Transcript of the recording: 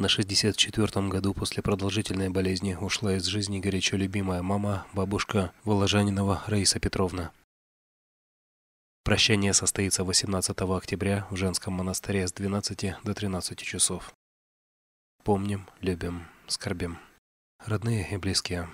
На 64-м году после продолжительной болезни ушла из жизни горячо любимая мама, бабушка Воложанинова Раиса Петровна. Прощание состоится 18 октября в женском монастыре с 12 до 13 часов. Помним, любим, скорбим. Родные и близкие.